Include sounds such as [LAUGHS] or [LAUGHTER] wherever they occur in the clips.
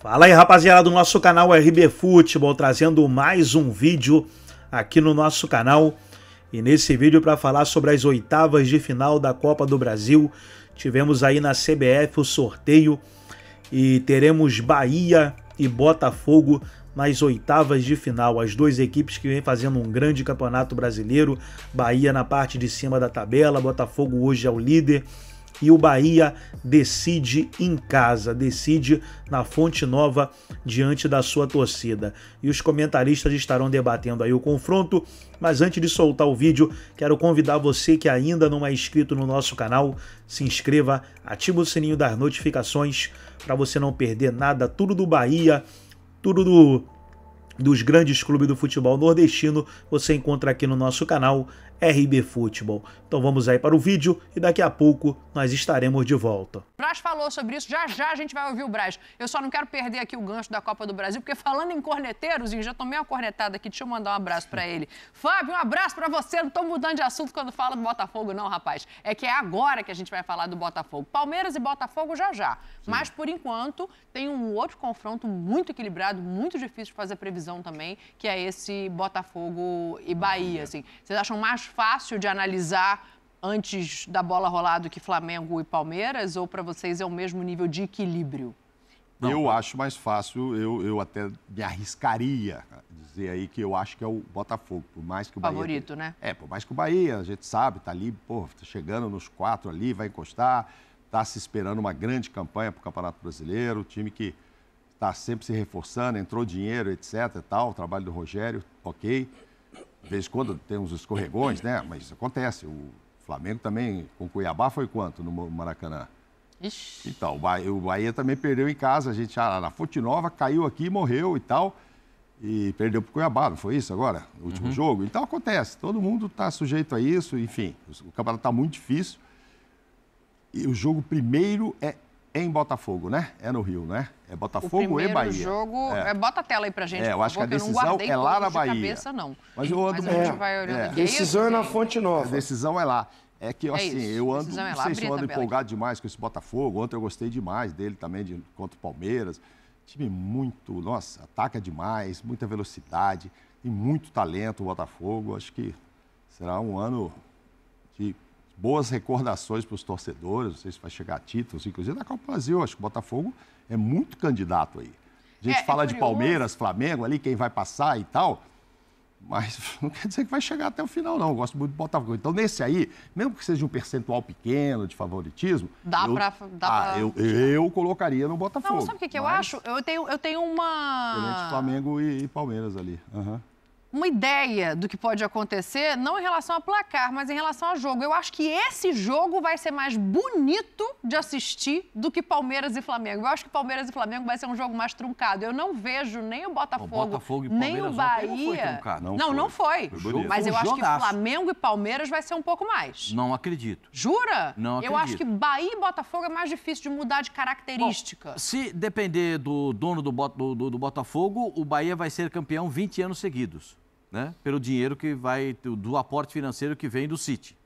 Fala aí rapaziada do nosso canal RB Futebol, trazendo mais um vídeo aqui no nosso canal. E nesse vídeo para falar sobre as oitavas de final da Copa do Brasil, tivemos aí na CBF o sorteio e teremos Bahia e Botafogo nas oitavas de final. As duas equipes que vêm fazendo um grande campeonato brasileiro, Bahia na parte de cima da tabela, Botafogo hoje é o líder e o Bahia decide em casa, decide na Fonte Nova diante da sua torcida. E os comentaristas estarão debatendo aí o confronto, mas antes de soltar o vídeo, quero convidar você que ainda não é inscrito no nosso canal, se inscreva, ative o sininho das notificações para você não perder nada, tudo do Bahia, tudo do dos grandes clubes do futebol nordestino, você encontra aqui no nosso canal. RB Futebol. Então vamos aí para o vídeo e daqui a pouco nós estaremos de volta. O Braz falou sobre isso, já já a gente vai ouvir o Braz. Eu só não quero perder aqui o gancho da Copa do Brasil, porque falando em corneteiros, já tomei uma cornetada aqui, deixa eu mandar um abraço para ele. Fábio, um abraço para você, não estou mudando de assunto quando fala do Botafogo não, rapaz. É que é agora que a gente vai falar do Botafogo. Palmeiras e Botafogo já já, Sim. mas por enquanto tem um outro confronto muito equilibrado, muito difícil de fazer previsão também, que é esse Botafogo e Bahia, assim. Vocês acham mais fácil de analisar antes da bola rolar do que Flamengo e Palmeiras? Ou para vocês é o mesmo nível de equilíbrio? Não. Eu acho mais fácil, eu, eu até me arriscaria a dizer aí que eu acho que é o Botafogo, por mais que o Favorito, Bahia. Favorito, né? É, por mais que o Bahia, a gente sabe, tá ali, pô, tá chegando nos quatro ali, vai encostar, tá se esperando uma grande campanha para o Campeonato Brasileiro, time que está sempre se reforçando, entrou dinheiro, etc. e tal, o trabalho do Rogério, ok vez em quando tem uns escorregões, né? Mas acontece. O Flamengo também, com o Cuiabá, foi quanto no Maracanã? Ixi. Então, O Bahia, o Bahia também perdeu em casa. A gente ah, na Fonte Nova caiu aqui, morreu e tal. E perdeu para o Cuiabá, não foi isso agora? O último uhum. jogo? Então acontece. Todo mundo está sujeito a isso. Enfim, o campeonato está muito difícil. E o jogo primeiro é em Botafogo, né? É no Rio, né? É Botafogo e Bahia. O jogo... É. é. Bota a tela aí pra gente, é, eu acho que a decisão é lá na Bahia. Cabeça, não. Mas eu ando... Mas a gente vai olhando é. aqui. Decisão é na Fonte Nova. A decisão é lá. É que, é assim, eu ando... Decisão é não sei lá. se eu ando empolgado demais com esse Botafogo. Ontem eu gostei demais dele também, de, contra o Palmeiras. Time muito... Nossa, ataca demais, muita velocidade. Tem muito talento o Botafogo. Acho que será um ano de boas recordações para os torcedores, não sei se vai chegar a títulos, inclusive na Copa do Brasil. Acho que o Botafogo é muito candidato aí. A gente é, é fala é de Palmeiras, Flamengo ali, quem vai passar e tal, mas [LAUGHS] não quer dizer que vai chegar até o final, não. Eu gosto muito do Botafogo. Então, nesse aí, mesmo que seja um percentual pequeno de favoritismo. Dá eu, pra. Dá ah, pra... Eu, eu colocaria no Botafogo. Não, sabe o que, que mas... eu acho? Eu tenho, eu tenho uma. Flamengo e, e Palmeiras ali. Uhum uma ideia do que pode acontecer, não em relação a placar, mas em relação a jogo. Eu acho que esse jogo vai ser mais bonito de assistir do que Palmeiras e Flamengo. Eu acho que Palmeiras e Flamengo vai ser um jogo mais truncado. Eu não vejo nem o Botafogo, o Botafogo nem o Bahia. Não, foi truncado. não, não foi. Não foi. foi mas eu um acho jogaço. que Flamengo e Palmeiras vai ser um pouco mais. Não acredito. Jura? Não acredito. Eu acho que Bahia e Botafogo é mais difícil de mudar de característica. Bom, se depender do dono do, do, do Botafogo, o Bahia vai ser campeão 20 anos seguidos né, pelo dinheiro que vai, do aporte financeiro que vem do City.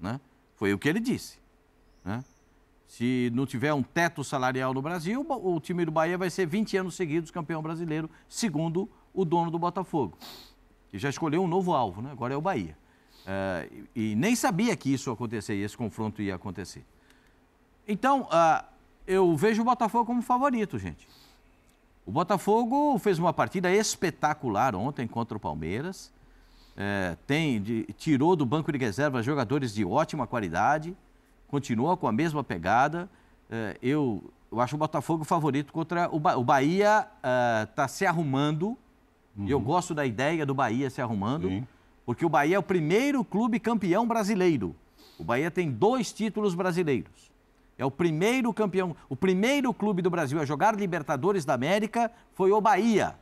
Né? Foi o que ele disse. Né? Se não tiver um teto salarial no Brasil, o time do Bahia vai ser 20 anos seguidos campeão brasileiro, segundo o dono do Botafogo. que já escolheu um novo alvo, né? agora é o Bahia. É, e, e, nem sabia que isso ia acontecer, esse confronto ia acontecer. Então, uh, eu vejo o Botafogo como favorito, gente. O Botafogo fez uma partida espetacular ontem contra o Palmeiras. É, tem, de, tirou do banco de reservas jogadores de ótima qualidade, continua com a mesma pegada. É, eu, eu acho o Botafogo favorito contra o, ba o Bahia. Está é, tá se arrumando. Uhum. Eu gosto da ideia do Bahia se arrumando, Sim. porque o Bahia é o primeiro clube campeão brasileiro. O Bahia tem dois títulos brasileiros. É o primeiro campeão, o primeiro clube do Brasil a jogar Libertadores da América foi o Bahia,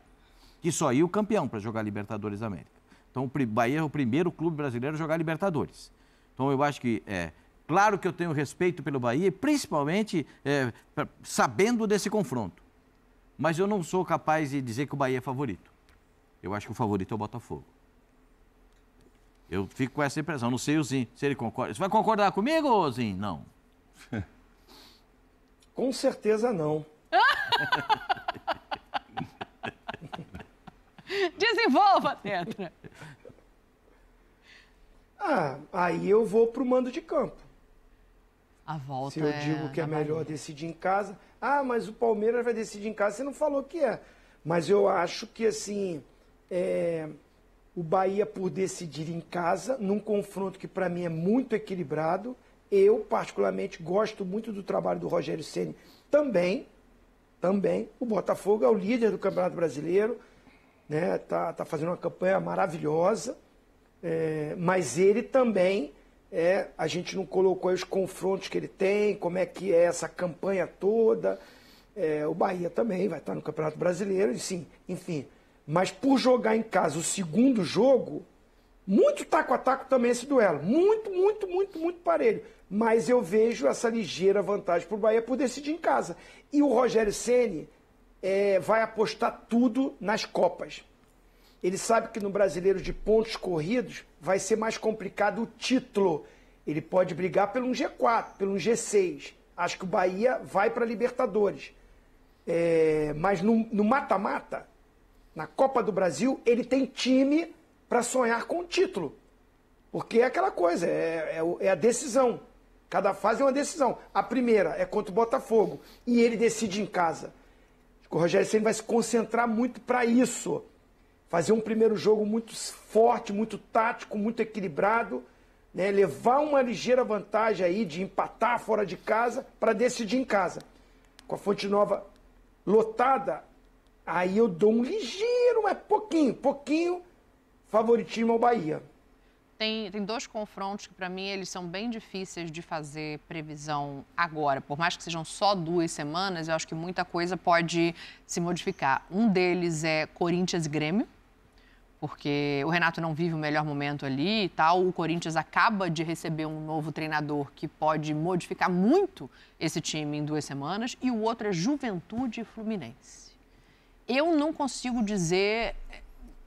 que só ia o campeão para jogar Libertadores da América. Então o Bahia é o primeiro clube brasileiro a jogar Libertadores. Então eu acho que é claro que eu tenho respeito pelo Bahia, principalmente é, sabendo desse confronto. Mas eu não sou capaz de dizer que o Bahia é favorito. Eu acho que o favorito é o Botafogo. Eu fico com essa impressão. Não sei o Zin, se ele concorda. Você vai concordar comigo, Zin? Não. [LAUGHS] Com certeza não. [LAUGHS] Desenvolva, Tetra. Ah, aí eu vou pro mando de campo. A volta. Se eu é digo que é melhor Bahia. decidir em casa. Ah, mas o Palmeiras vai decidir em casa. Você não falou que é. Mas eu acho que, assim, é... o Bahia, por decidir em casa, num confronto que para mim é muito equilibrado, eu, particularmente, gosto muito do trabalho do Rogério Ceni. Também, também, o Botafogo é o líder do Campeonato Brasileiro, né? Tá, tá fazendo uma campanha maravilhosa, é, mas ele também é, a gente não colocou os confrontos que ele tem, como é que é essa campanha toda. É, o Bahia também vai estar no Campeonato Brasileiro, e sim, enfim. Mas por jogar em casa o segundo jogo, muito taco a taco também esse duelo. Muito, muito, muito, muito parelho. Mas eu vejo essa ligeira vantagem para o Bahia por decidir em casa. E o Rogério Ceni é, vai apostar tudo nas Copas. Ele sabe que no brasileiro de pontos corridos vai ser mais complicado o título. Ele pode brigar pelo um G4, pelo um G6. Acho que o Bahia vai para a Libertadores. É, mas no mata-mata, na Copa do Brasil, ele tem time para sonhar com o título. Porque é aquela coisa, é, é, é, a decisão. Cada fase é uma decisão. A primeira é contra o Botafogo e ele decide em casa. O Rogério Senna vai se concentrar muito para isso. Fazer um primeiro jogo muito forte, muito tático, muito equilibrado, né? levar uma ligeira vantagem aí de empatar fora de casa para decidir em casa. Com a Fonte Nova lotada, aí eu dou um ligeiro, mas pouquinho, pouquinho favoritismo ao Bahia. Tem, tem dois confrontos que, para mim, eles são bem difíceis de fazer previsão agora. Por mais que sejam só duas semanas, eu acho que muita coisa pode se modificar. Um deles é Corinthians e Grêmio, porque o Renato não vive o melhor momento ali e tal. O Corinthians acaba de receber um novo treinador que pode modificar muito esse time em duas semanas. E o outro é Juventude e Fluminense. Eu não consigo dizer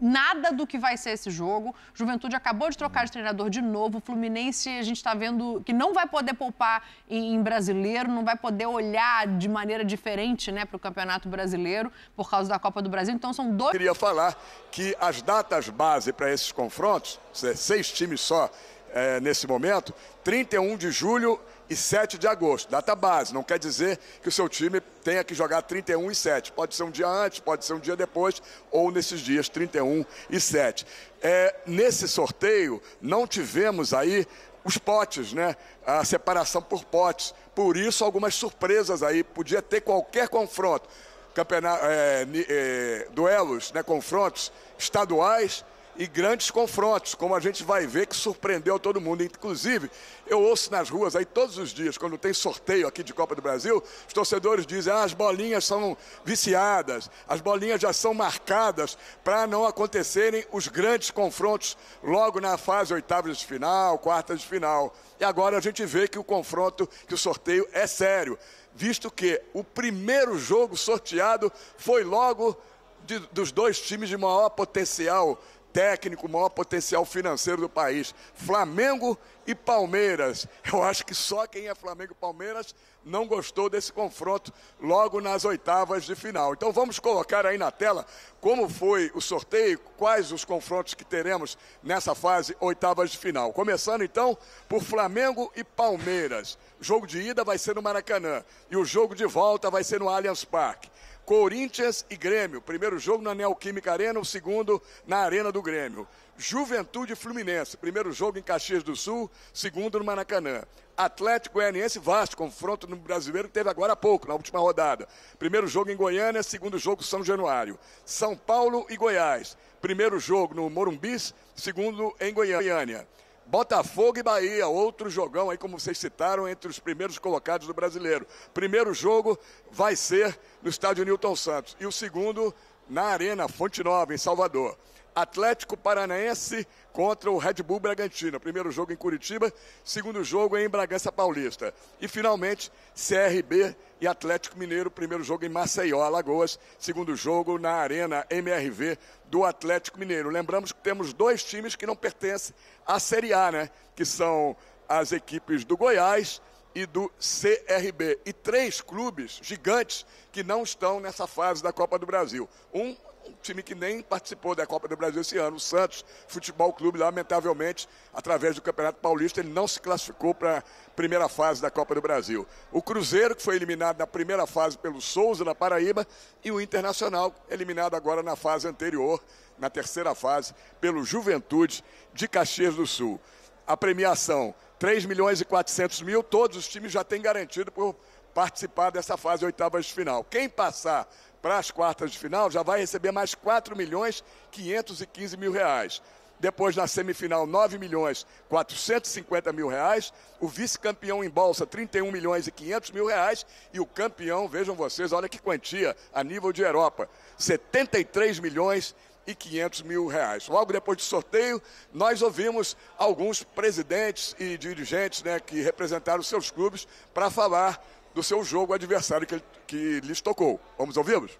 nada do que vai ser esse jogo. Juventude acabou de trocar de treinador de novo. Fluminense, a gente está vendo que não vai poder poupar em, em, brasileiro, não vai poder olhar de maneira diferente né, para o Campeonato Brasileiro por causa da Copa do Brasil. Então são dois. Eu queria falar que as datas base para esses confrontos, seis times só é, nesse momento, 31 de julho e 7 de agosto. Data base, não quer dizer que o seu time tenha que jogar 31 e 7. Pode ser um dia antes, pode ser um dia depois, ou nesses dias 31 e 7. É, nesse sorteio, não tivemos aí os potes, né? A separação por potes. Por isso, algumas surpresas aí. Podia ter qualquer confronto. Campeonato, é, é, duelos, né? confrontos estaduais e grandes confrontos, como a gente vai ver que surpreendeu todo mundo. Inclusive, eu ouço nas ruas aí todos os dias, quando tem sorteio aqui de Copa do Brasil, os torcedores dizem: ah, as bolinhas são viciadas, as bolinhas já são marcadas para não acontecerem os grandes confrontos logo na fase oitavas de final, quartas de final. E agora a gente vê que o confronto, que o sorteio é sério, visto que o primeiro jogo sorteado foi logo de, dos dois times de maior potencial técnico, o maior potencial financeiro do país. Flamengo e Palmeiras. Eu acho que só quem é Flamengo e Palmeiras não gostou desse confronto logo nas oitavas de final. Então vamos colocar aí na tela como foi o sorteio, quais os confrontos que teremos nessa fase oitavas de final. Começando então por Flamengo e Palmeiras. O jogo de ida vai ser no Maracanã e o jogo de volta vai ser no Allianz Parque. Corinthians e Grêmio. Primeiro jogo na Neoquímica Arena, o segundo na Arena do Grêmio. Juventude Fluminense. Primeiro jogo em Caxias do Sul, segundo no Maracanã. Atlético Goianiense Vasco, confronto no brasileiro que teve agora há pouco, na última rodada. Primeiro jogo em Goiânia, segundo jogo São Januário. São Paulo e Goiás. Primeiro jogo no Morumbis, segundo em Goiânia. Botafogo e Bahia, outro jogão aí, como vocês citaram, entre os primeiros colocados do brasileiro. Primeiro jogo vai ser no estádio Newton Santos. E o segundo na Arena Fonte Nova, em Salvador. Atlético Paranaense contra o Red Bull Bragantino. Primeiro jogo em Curitiba, segundo jogo em Bragança Paulista. E finalmente, CRB e Atlético Mineiro, primeiro jogo em Maceió, Alagoas, segundo jogo na Arena MRV do Atlético Mineiro. Lembramos que temos dois times que não pertencem à Série A, né? Que são as equipes do Goiás e do CRB. E três clubes gigantes que não estão nessa fase da Copa do Brasil. Um um time que nem participou da Copa do Brasil esse ano, o Santos Futebol Clube, lamentavelmente, através do Campeonato Paulista, ele não se classificou para a primeira fase da Copa do Brasil. O Cruzeiro, que foi eliminado na primeira fase pelo Souza, na Paraíba, e o Internacional, eliminado agora na fase anterior, na terceira fase, pelo Juventude de Caxias do Sul. A premiação, 3 milhões e 400 mil, todos os times já têm garantido por participar dessa fase oitavas de final. Quem passar para as quartas de final, já vai receber mais 4 milhões 515 mil reais. Depois, na semifinal, 9 milhões 450 mil reais. O vice-campeão em bolsa, 31 milhões e 500 mil reais. E o campeão, vejam vocês, olha que quantia a nível de Europa, 73 milhões e 500 mil reais. Logo depois do sorteio, nós ouvimos alguns presidentes e dirigentes né, que representaram seus clubes para falar do seu jogo adversário que, que lhes tocou. Vamos ouvi-los?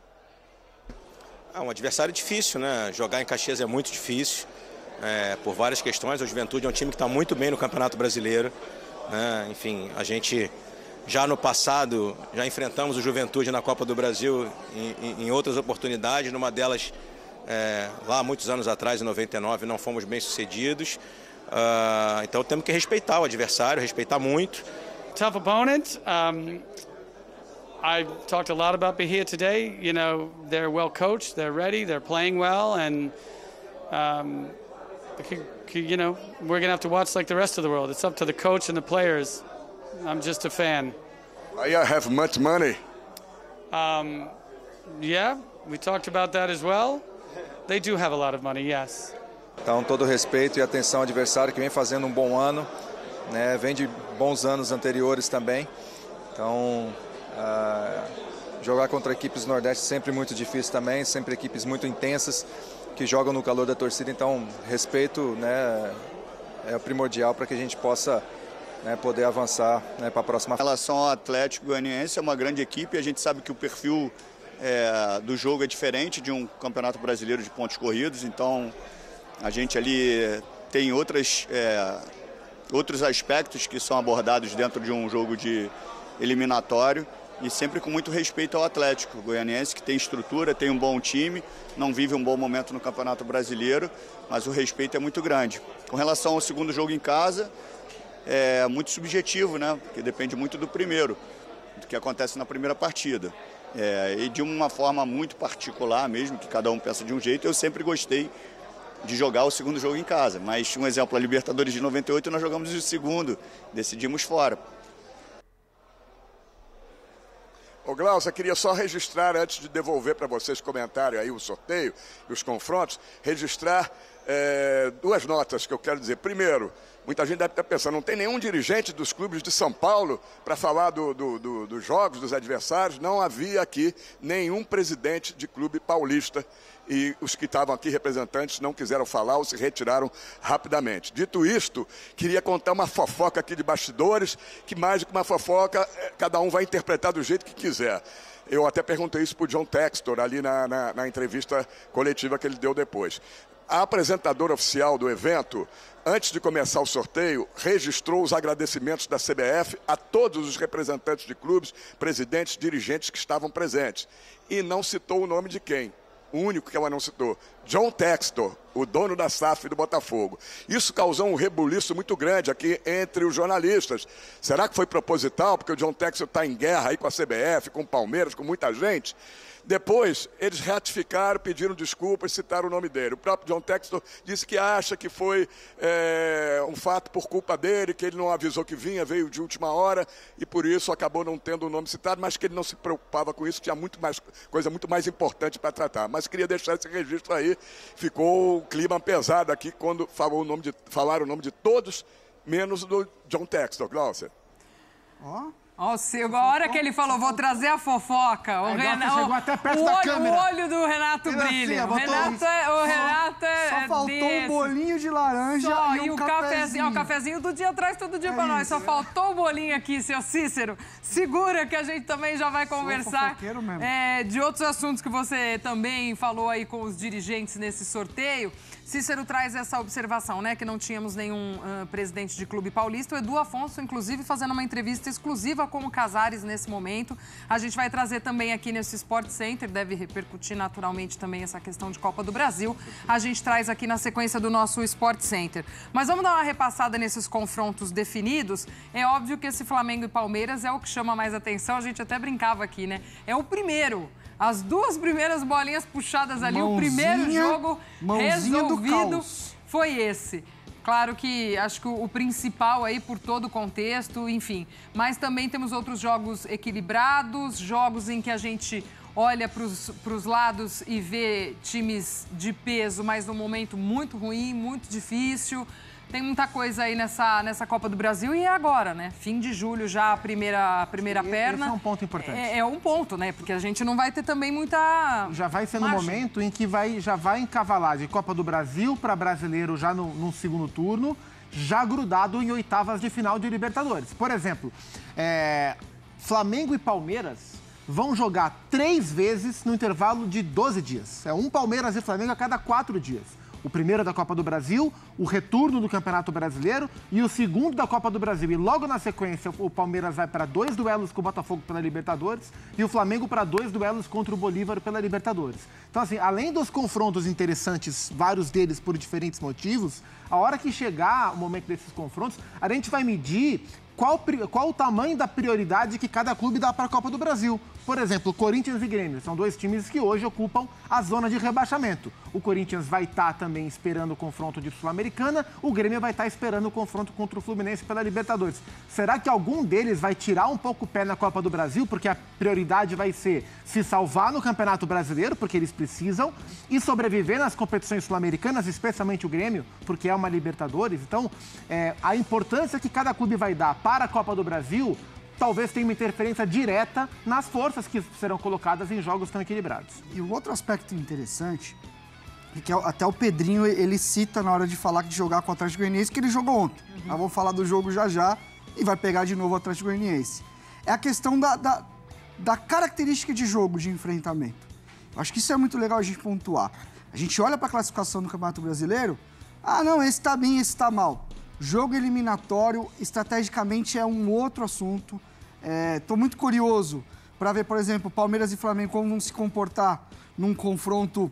É um adversário difícil, né? Jogar em Caxias é muito difícil, é, por várias questões. O Juventude é um time que está muito bem no Campeonato Brasileiro. Né? Enfim, a gente já no passado já enfrentamos o Juventude na Copa do Brasil em, em outras oportunidades, numa delas é, lá muitos anos atrás, em 99, não fomos bem sucedidos. Uh, então temos que respeitar o adversário, respeitar muito. tough opponent. Um, I talked a lot about Bahia today. You know, they're well coached, they're ready, they're playing well, and um, you know, we're gonna have to watch like the rest of the world. It's up to the coach and the players. I'm just a fan. I have much money. Um, yeah, we talked about that as well. They do have a lot of money, yes. Então, todo respeito e atenção ao adversário que vem fazendo um bom ano, né? Vem de bons anos anteriores também. Então, ah, jogar contra equipes do Nordeste é sempre muito difícil também, sempre equipes muito intensas que jogam no calor da torcida. Então, respeito né, é primordial para que a gente possa né, poder avançar né, para a próxima. Em relação ao Atlético Goianiense, é uma grande equipe. A gente sabe que o perfil é, do jogo é diferente de um campeonato brasileiro de pontos corridos. Então, a gente ali tem outras é, outros aspectos que são abordados dentro de um jogo de eliminatório e sempre com muito respeito ao Atlético Goianiense, que tem estrutura, tem um bom time, não vive um bom momento no Campeonato Brasileiro, mas o respeito é muito grande. Com relação ao segundo jogo em casa, é muito subjetivo, né? Porque depende muito do primeiro, do que acontece na primeira partida. É, e de uma forma muito particular mesmo, que cada um pensa de um jeito, eu sempre gostei de jogar o segundo jogo em casa. Mas um exemplo, a Libertadores de 98 nós jogamos o segundo, decidimos fora. Ô Glaucia, queria só registrar, antes de devolver para vocês comentário aí o sorteio e os confrontos, registrar é, duas notas que eu quero dizer. Primeiro, muita gente deve estar pensando, não tem nenhum dirigente dos clubes de São Paulo para falar do, do, do, dos jogos, dos adversários. Não havia aqui nenhum presidente de clube paulista e os que estavam aqui representantes não quiseram falar ou se retiraram rapidamente. Dito isto, queria contar uma fofoca aqui de bastidores, que mais do que uma fofoca, eh, cada um vai interpretar do jeito que quiser. Eu até perguntei isso para o John Textor ali na, na, na entrevista coletiva que ele deu depois. A apresentadora oficial do evento, antes de começar o sorteio, registrou os agradecimentos da CBF a todos os representantes de clubes, presidentes, dirigentes que estavam presentes. E não citou o nome de quem único que ela não citou, John Textor, o dono da SAF do Botafogo. Isso causou um rebuliço muito grande aqui entre os jornalistas. Será que foi proposital? Porque o John Textor está em guerra aí com a CBF, com o Palmeiras, com muita gente. Depois, eles ratificaram, pediram desculpas, citaram o nome dele. O próprio John Textor disse que acha que foi é, um fato por culpa dele, que ele não avisou que vinha, veio de última hora e por isso acabou não tendo o nome citado, mas que ele não se preocupava com isso, tinha muito mais, coisa muito mais importante para tratar. Mas queria deixar esse registro aí ficou o clima pesado aqui quando falou o nome de, falaram o nome de todos, menos do John Textor, Glaucia. Ó. Oh. Ó, Silvio, a hora que ele falou, vou trazer a fofoca, o, é, Renato chegou até perto o, da olho, câmera. o olho do Renato é assim, brilha. Assim, Renato, é, o Renato é Só faltou desse. um bolinho de laranja só, e, um o cafezinho. cafezinho. o cafezinho do dia atrás, todo dia é pra isso, nós. Só é. faltou o bolinho aqui, seu Cícero. Segura que a gente também já vai conversar é, de outros assuntos que você também falou aí com os dirigentes nesse sorteio. Cícero traz essa observação, né? Que não tínhamos nenhum uh, presidente de clube paulista. O Edu Afonso, inclusive, fazendo uma entrevista exclusiva com o Casares nesse momento. A gente vai trazer também aqui nesse Sport Center, deve repercutir naturalmente também essa questão de Copa do Brasil. A gente traz aqui na sequência do nosso Sport Center. Mas vamos dar uma repassada nesses confrontos definidos. É óbvio que esse Flamengo e Palmeiras é o que chama mais atenção. A gente até brincava aqui, né? É o primeiro. As duas primeiras bolinhas puxadas ali, mãozinha, o primeiro jogo resolvido foi esse. Claro que acho que o principal aí por todo o contexto, enfim. Mas também temos outros jogos equilibrados, jogos em que a gente olha para os lados e vê times de peso, mas num momento muito ruim, muito difícil. Tem muita coisa aí nessa, nessa Copa do Brasil e é agora, né? Fim de julho já a primeira, a primeira perna. Esse é um ponto importante. É, é, um ponto, né? Porque a gente não vai ter também muita. Já vai ser no momento em que vai, já vai encavalar de Copa do Brasil para brasileiro já no, no segundo turno, já grudado em oitavas de final de Libertadores. Por exemplo, é, Flamengo e Palmeiras vão jogar três vezes no intervalo de 12 dias. É um Palmeiras e Flamengo a cada quatro dias. O primeiro da Copa do Brasil, o retorno do Campeonato Brasileiro e o segundo da Copa do Brasil. E logo na sequência, o Palmeiras vai para dois duelos com o Botafogo pela Libertadores e o Flamengo para dois duelos contra o Bolívar pela Libertadores. Então, assim, além dos confrontos interessantes, vários deles por diferentes motivos, a hora que chegar o momento desses confrontos, a gente vai medir qual, qual o tamanho da prioridade que cada clube dá para a Copa do Brasil. Por exemplo, Corinthians e Grêmio são dois times que hoje ocupam a zona de rebaixamento. O Corinthians vai estar tá também esperando o confronto de Sul-Americana, o Grêmio vai estar tá esperando o confronto contra o Fluminense pela Libertadores. Será que algum deles vai tirar um pouco o pé na Copa do Brasil, porque a prioridade vai ser se salvar no Campeonato Brasileiro, porque eles precisam, e sobreviver nas competições sul-americanas, especialmente o Grêmio, porque é uma Libertadores. Então, é, a importância que cada clube vai dar para a Copa do Brasil, talvez tenha uma interferência direta nas forças que serão colocadas em jogos tão equilibrados. E o outro aspecto interessante é que é até o Pedrinho ele cita na hora de falar de jogar com o Atlético Goianiense que ele jogou ontem. Uhum. Mas vou falar do jogo já já e vai pegar de novo o Atlético Goianiense. É a questão da, da, da característica de jogo de enfrentamento. Eu acho que isso é muito legal a gente pontuar. A gente olha para a classificação do Campeonato Brasileiro, ah, não, esse está bem, esse está mal. Jogo eliminatório, estrategicamente, é um outro assunto. Estou é, muito curioso para ver, por exemplo, Palmeiras e Flamengo como vão se comportar num confronto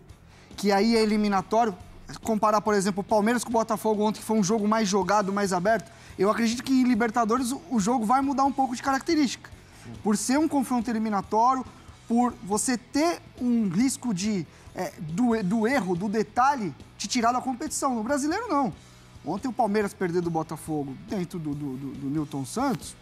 que aí é eliminatório. Comparar, por exemplo, Palmeiras com o Botafogo ontem, que foi um jogo mais jogado, mais aberto. Eu acredito que em Libertadores o jogo vai mudar um pouco de característica. Por ser um confronto eliminatório, por você ter um risco de, é, do, do erro, do detalhe, te tirar da competição. No brasileiro, não. Ontem o Palmeiras perdendo o Botafogo dentro do, do, do, do Newton Santos,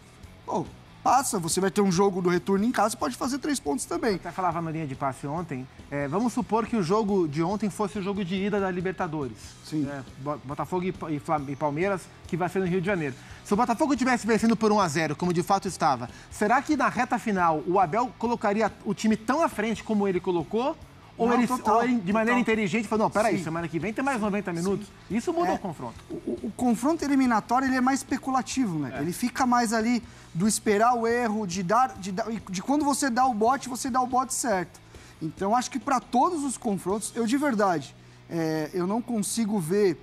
pô, passa, você vai ter um jogo do retorno em casa, pode fazer três pontos também. Até falava na linha de passe ontem, é, vamos supor que o jogo de ontem fosse o jogo de ida da Libertadores. Sim. É, Botafogo e, e, e, Palmeiras, que vai ser no Rio de Janeiro. Se o Botafogo tivesse vencendo por 1 a 0 como de fato estava, será que na reta final o Abel colocaria o time tão à frente como ele colocou? Ou, não, ele, total, ou de maneira inteligente, falou, não, peraí, semana que vem tem mais 90 minutos. Sim. Isso mudou é, o confronto. O, o, confronto eliminatório, ele é mais especulativo, né? É. Ele fica mais ali do esperar o erro, de dar, de, de quando você dá o bote, você dá o bote certo. Então, acho que para todos os confrontos, eu de verdade, é, eu não consigo ver...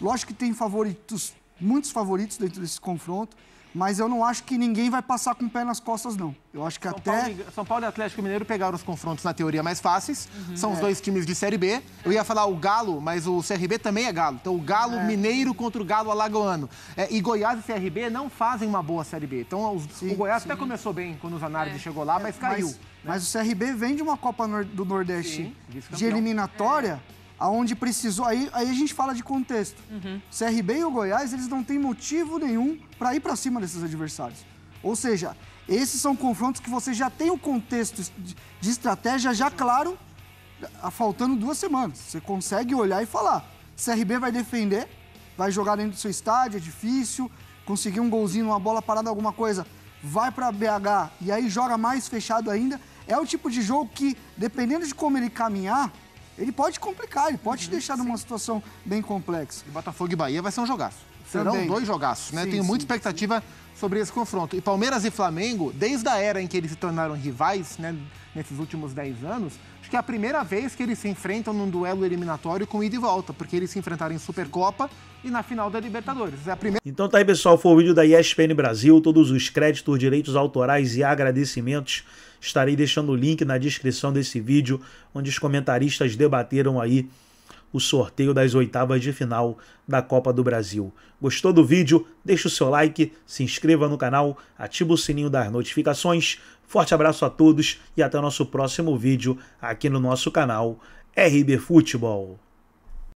Lógico que tem favoritos, muitos favoritos dentro desse confronto, mas eu não acho que ninguém vai passar com o pé nas costas, não. Eu acho que São até. Paulo, São Paulo e Atlético Mineiro pegaram os confrontos na teoria mais fáceis. Uhum, São os é. dois times de Série B. Eu ia falar o Galo, mas o CRB também é Galo. Então o Galo é. Mineiro contra o Galo Alagoano. É, e Goiás e CRB não fazem uma boa Série B. Então os, sim, o Goiás sim. até começou bem quando o Zanardi é. chegou lá, mas é, caiu. Mas, né? mas, o CRB vem de uma Copa do Nordeste sim, de eliminatória é aonde precisou. Aí, aí a gente fala de contexto. Uhum. CRB e o Goiás, eles não têm motivo nenhum para ir para cima desses adversários. Ou seja, esses são confrontos que você já tem o contexto de estratégia já claro, faltando duas semanas. Você consegue olhar e falar. CRB vai defender, vai jogar dentro do seu estádio, é difícil, conseguir um golzinho, uma bola parada, alguma coisa, vai para BH e aí joga mais fechado ainda. É o tipo de jogo que, dependendo de como ele caminhar, ele pode complicar, ele pode uhum, te deixar sim. numa situação bem complexa. E Botafogo e Bahia vai ser um jogaço. Serão Também. dois jogaços, né? Sim, Tenho sim, muita expectativa sobre esse confronto. E Palmeiras e Flamengo, desde a era em que eles se tornaram rivais, né, nesses últimos dez anos, acho que é a primeira vez que eles se enfrentam num duelo eliminatório com ida e volta, porque eles se enfrentaram em Supercopa e na final da Libertadores. É a primeira... Então tá aí, pessoal, foi o vídeo da ESPN Brasil, todos os créditos, direitos autorais e agradecimentos Estarei deixando o link na descrição desse vídeo, onde os comentaristas debateram aí o sorteio das oitavas de final da Copa do Brasil. Gostou do vídeo? Deixe o seu like, se inscreva no canal, ativa o sininho das notificações. Forte abraço a todos e até o nosso próximo vídeo aqui no nosso canal RB Futebol.